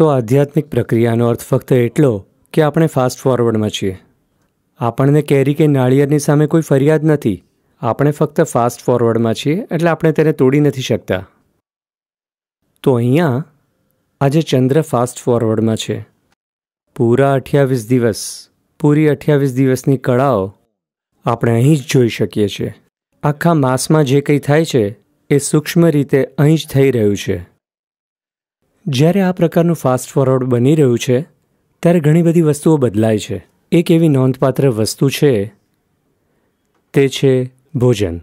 તો આધ્યાત્મિક પ્રક્રિયાનો અર્થ ફક્ત એટલો કે આપણે ફાસ્ટ ફોરવર્ડમાં છીએ આપણને કેરી કે નાળિયેરની સામે કોઈ ફરિયાદ નથી આપણે ફક્ત ફાસ્ટ ફોરવર્ડમાં છીએ એટલે આપણે તેને તોડી નથી શકતા તો અહીંયા આજે ચંદ્ર ફાસ્ટ ફોરવર્ડમાં છે પૂરા અઠ્યાવીસ દિવસ પૂરી અઠ્યાવીસ દિવસની કળાઓ આપણે અહીં જ જોઈ શકીએ છીએ આખા માસમાં જે કંઈ થાય છે એ સૂક્ષ્મ રીતે અહીં જ થઈ રહ્યું છે જ્યારે આ પ્રકારનું ફાસ્ટ ફોરવર્ડ બની રહ્યું છે ત્યારે ઘણી બધી વસ્તુઓ બદલાય છે એક એવી નોંધપાત્ર વસ્તુ છે તે છે ભોજન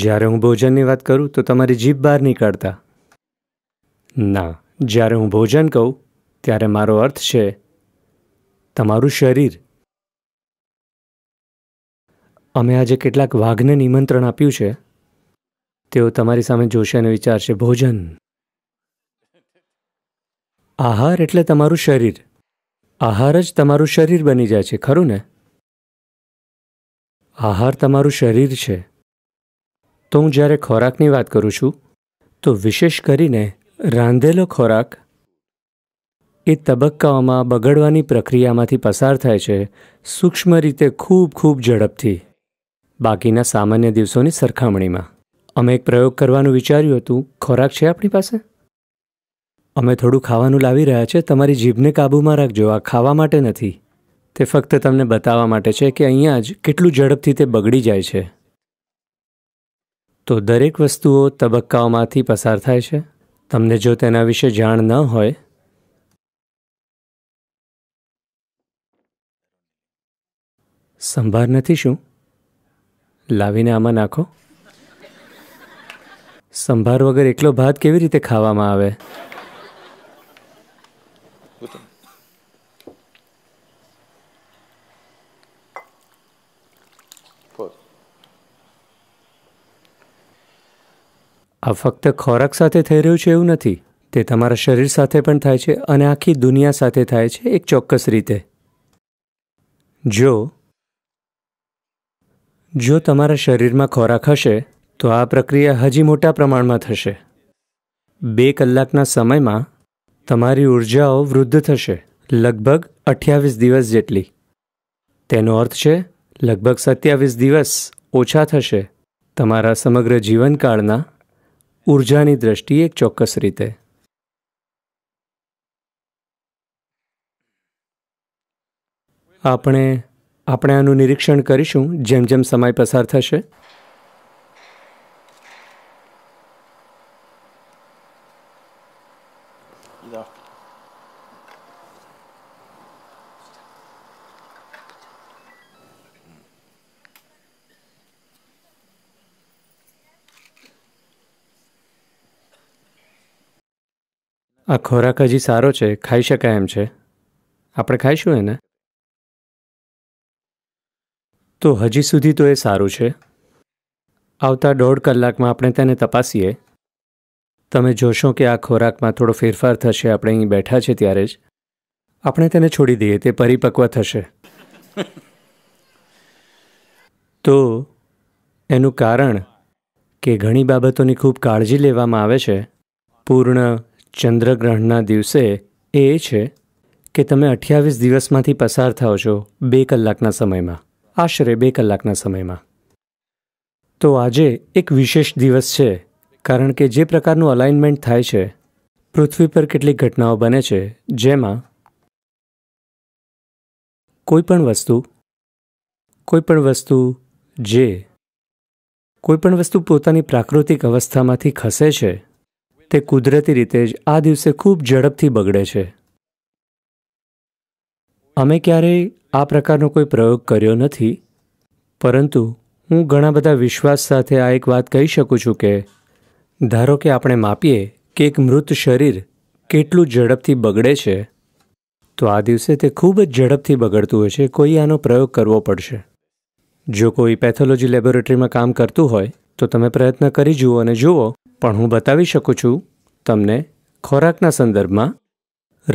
જ્યારે હું ભોજનની વાત કરું તો તમારી જીભ બહાર નીકળતા ના જ્યારે હું ભોજન કહું ત્યારે મારો અર્થ છે તમારું શરીર અમે આજે કેટલાક વાઘને નિમંત્રણ આપ્યું છે તેઓ તમારી સામે જોશે અને વિચારશે ભોજન આહાર એટલે તમારું શરીર આહાર જ તમારું શરીર બની જાય છે ખરું ને આહાર તમારું શરીર છે તો હું જ્યારે ખોરાકની વાત કરું છું તો વિશેષ કરીને રાંધેલો ખોરાક એ તબક્કાઓમાં બગડવાની પ્રક્રિયામાંથી પસાર થાય છે સૂક્ષ્મ રીતે ખૂબ ખૂબ ઝડપથી બાકીના સામાન્ય દિવસોની સરખામણીમાં અમે એક પ્રયોગ કરવાનું વિચાર્યું હતું ખોરાક છે આપણી પાસે અમે થોડું ખાવાનું લાવી રહ્યા છે તમારી જીભને કાબૂમાં રાખજો આ ખાવા માટે નથી તે ફક્ત તમને બતાવવા માટે છે કે અહીંયા જ કેટલું ઝડપથી તે બગડી જાય છે તો દરેક વસ્તુઓ તબક્કાઓમાંથી પસાર થાય છે તમને જો તેના વિશે જાણ ન હોય સંભાર નથી શું લાવીને આમાં નાખો સંભાર વગર એકલો ભાત કેવી રીતે ખાવામાં આવે Gut. આ ફક્ત ખોરાક સાથે થઈ રહ્યું છે એવું નથી તે તમારા શરીર સાથે પણ થાય છે અને આખી દુનિયા સાથે થાય છે એક ચોક્કસ રીતે જો જો તમારા શરીરમાં ખોરાક હશે તો આ પ્રક્રિયા હજી મોટા પ્રમાણમાં થશે બે કલાકના સમયમાં તમારી ઉર્જાઓ વૃદ્ધ થશે લગભગ અઠ્યાવીસ દિવસ જેટલી તેનો અર્થ છે લગભગ સત્યાવીસ દિવસ ઓછા થશે તમારા સમગ્ર જીવનકાળના ઉર્જાની દ્રષ્ટિએ એક ચોક્કસ રીતે આપણે આપણે આનું નિરીક્ષણ કરીશું જેમ જેમ સમય પસાર થશે આ ખોરાક હજી સારો છે ખાઈ શકાય એમ છે આપણે ખાઈશું એને તો હજી સુધી તો એ સારું છે આવતા દોઢ કલાકમાં આપણે તેને તપાસીએ તમે જોશો કે આ ખોરાકમાં થોડો ફેરફાર થશે આપણે અહીં બેઠા છે ત્યારે જ આપણે તેને છોડી દઈએ તે પરિપક્વ થશે તો એનું કારણ કે ઘણી બાબતોની ખૂબ કાળજી લેવામાં આવે છે પૂર્ણ ચંદ્રગ્રહણના દિવસે એ છે કે તમે અઠ્યાવીસ દિવસમાંથી પસાર થાઓ છો બે કલાકના સમયમાં આશરે બે કલાકના સમયમાં તો આજે એક વિશેષ દિવસ છે કારણ કે જે પ્રકારનું અલાઇનમેન્ટ થાય છે પૃથ્વી પર કેટલીક ઘટનાઓ બને છે જેમાં કોઈપણ વસ્તુ કોઈપણ વસ્તુ જે કોઈપણ વસ્તુ પોતાની પ્રાકૃતિક અવસ્થામાંથી ખસે છે તે કુદરતી રીતે જ આ દિવસે ખૂબ ઝડપથી બગડે છે અમે ક્યારેય આ પ્રકારનો કોઈ પ્રયોગ કર્યો નથી પરંતુ હું ઘણા બધા વિશ્વાસ સાથે આ એક વાત કહી શકું છું કે ધારો કે આપણે માપીએ કે એક મૃત શરીર કેટલું ઝડપથી બગડે છે તો આ દિવસે તે ખૂબ જ ઝડપથી બગડતું હોય છે કોઈ આનો પ્રયોગ કરવો પડશે જો કોઈ પેથોલોજી લેબોરેટરીમાં કામ કરતું હોય તો તમે પ્રયત્ન કરી જુઓ અને જુઓ પણ હું બતાવી શકું છું તમને ખોરાકના સંદર્ભમાં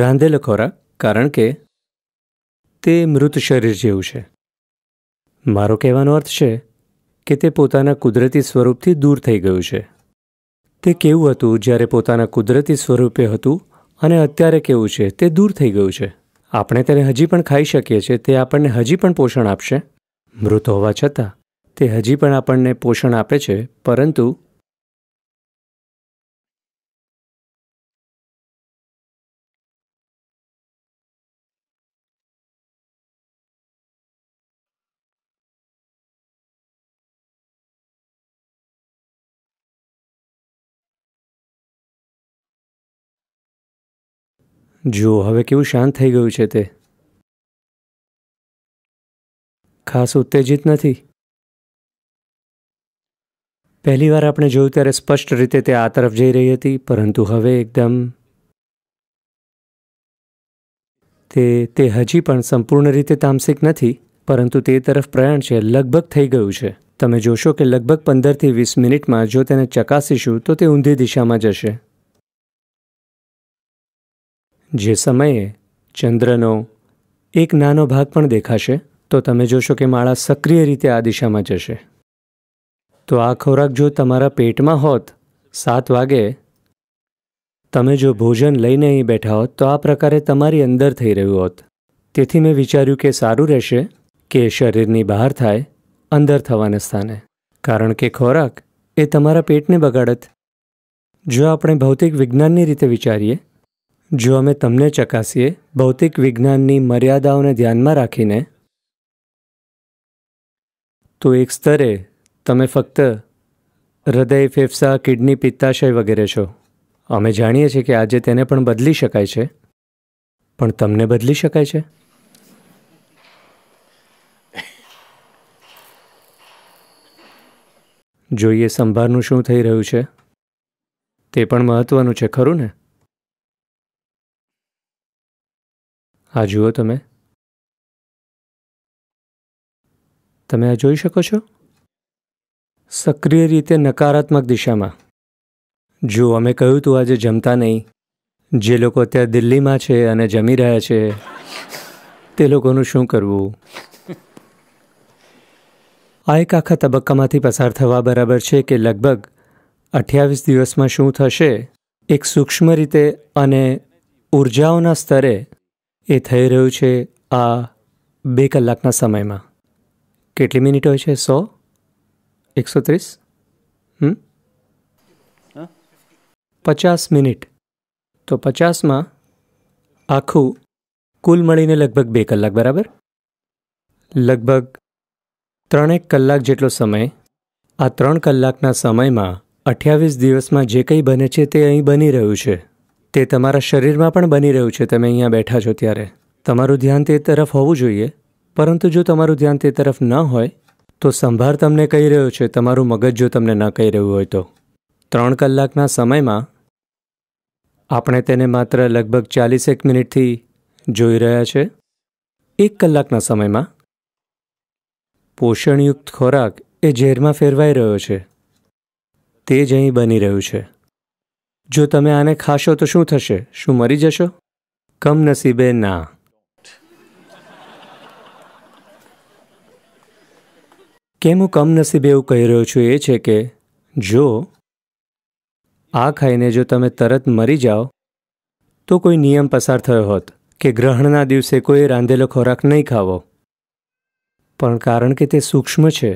રાંધેલો ખોરાક કારણ કે તે મૃત શરીર જેવું છે મારો કહેવાનો અર્થ છે કે તે પોતાના કુદરતી સ્વરૂપથી દૂર થઈ ગયું છે તે કેવું હતું જ્યારે પોતાના કુદરતી સ્વરૂપે હતું અને અત્યારે કેવું છે તે દૂર થઈ ગયું છે આપણે તેને હજી પણ ખાઈ શકીએ છીએ તે આપણને હજી પણ પોષણ આપશે મૃત હોવા છતાં તે હજી પણ આપણને પોષણ આપે છે પરંતુ જુઓ હવે કેવું શાંત થઈ ગયું છે તે ખાસ ઉત્તેજિત નથી પહેલી વાર આપણે જોયું ત્યારે સ્પષ્ટ રીતે તે આ તરફ જઈ રહી હતી પરંતુ હવે એકદમ તે તે હજી પણ સંપૂર્ણ રીતે તામસિક નથી પરંતુ તે તરફ પ્રયાણ છે લગભગ થઈ ગયું છે તમે જોશો કે લગભગ પંદરથી વીસ મિનિટમાં જો તેને ચકાસીશું તો તે ઊંધી દિશામાં જશે જે સમયે ચંદ્રનો એક નાનો ભાગ પણ દેખાશે તો તમે જોશો કે માળા સક્રિય રીતે આ દિશામાં જશે તો આ ખોરાક જો તમારા પેટમાં હોત સાત વાગે તમે જો ભોજન લઈને અહીં બેઠા હોત તો આ પ્રકારે તમારી અંદર થઈ રહ્યું હોત તેથી મેં વિચાર્યું કે સારું રહેશે કે શરીરની બહાર થાય અંદર થવાને સ્થાને કારણ કે ખોરાક એ તમારા પેટને બગાડત જો આપણે ભૌતિક વિજ્ઞાનની રીતે વિચારીએ જો અમે તમને ચકાસીએ ભૌતિક વિજ્ઞાનની મર્યાદાઓને ધ્યાનમાં રાખીને તો એક સ્તરે તમે ફક્ત હૃદય ફેફસા કિડની પિત્તાશય વગેરે છો અમે જાણીએ છીએ કે આજે તેને પણ બદલી શકાય છે પણ તમને બદલી શકાય છે જોઈએ સંભારનું શું થઈ રહ્યું છે તે પણ મહત્વનું છે ખરું ને આ જુઓ તમે તમે આ જોઈ શકો છો સક્રિય રીતે નકારાત્મક દિશામાં જો અમે કહ્યું હતું આજે જમતા નહીં જે લોકો અત્યારે દિલ્હીમાં છે અને જમી રહ્યા છે તે લોકોનું શું કરવું આ એક આખા તબક્કામાંથી પસાર થવા બરાબર છે કે લગભગ અઠ્યાવીસ દિવસમાં શું થશે એક સૂક્ષ્મ રીતે અને ઉર્જાઓના સ્તરે એ થઈ રહ્યું છે આ બે કલાકના સમયમાં કેટલી મિનિટ હોય છે સો એકસો ત્રીસ પચાસ મિનિટ તો પચાસમાં આખું કુલ મળીને લગભગ બે કલાક બરાબર લગભગ ત્રણેક કલાક જેટલો સમય આ ત્રણ કલાકના સમયમાં અઠ્યાવીસ દિવસમાં જે કંઈ બને છે તે અહીં બની રહ્યું છે તે તમારા શરીરમાં પણ બની રહ્યું છે તમે અહીંયા બેઠા છો ત્યારે તમારું ધ્યાન તે તરફ હોવું જોઈએ પરંતુ જો તમારું ધ્યાન તે તરફ ન હોય તો સંભાર તમને કહી રહ્યો છે તમારું મગજ જો તમને ન કહી રહ્યું હોય તો ત્રણ કલાકના સમયમાં આપણે તેને માત્ર લગભગ ચાલીસેક મિનિટથી જોઈ રહ્યા છે એક કલાકના સમયમાં પોષણયુક્ત ખોરાક એ ઝેરમાં ફેરવાઈ રહ્યો છે તે જ અહીં બની રહ્યું છે જો તમે આને ખાશો તો શું થશે શું મરી જશો કમનસીબે ના કેમ હું કમનસીબે એવું કહી રહ્યો છું એ છે કે જો આ ખાઈને જો તમે તરત મરી જાઓ તો કોઈ નિયમ પસાર થયો હોત કે ગ્રહણના દિવસે કોઈ રાંધેલો ખોરાક નહીં ખાવો પણ કારણ કે તે સૂક્ષ્મ છે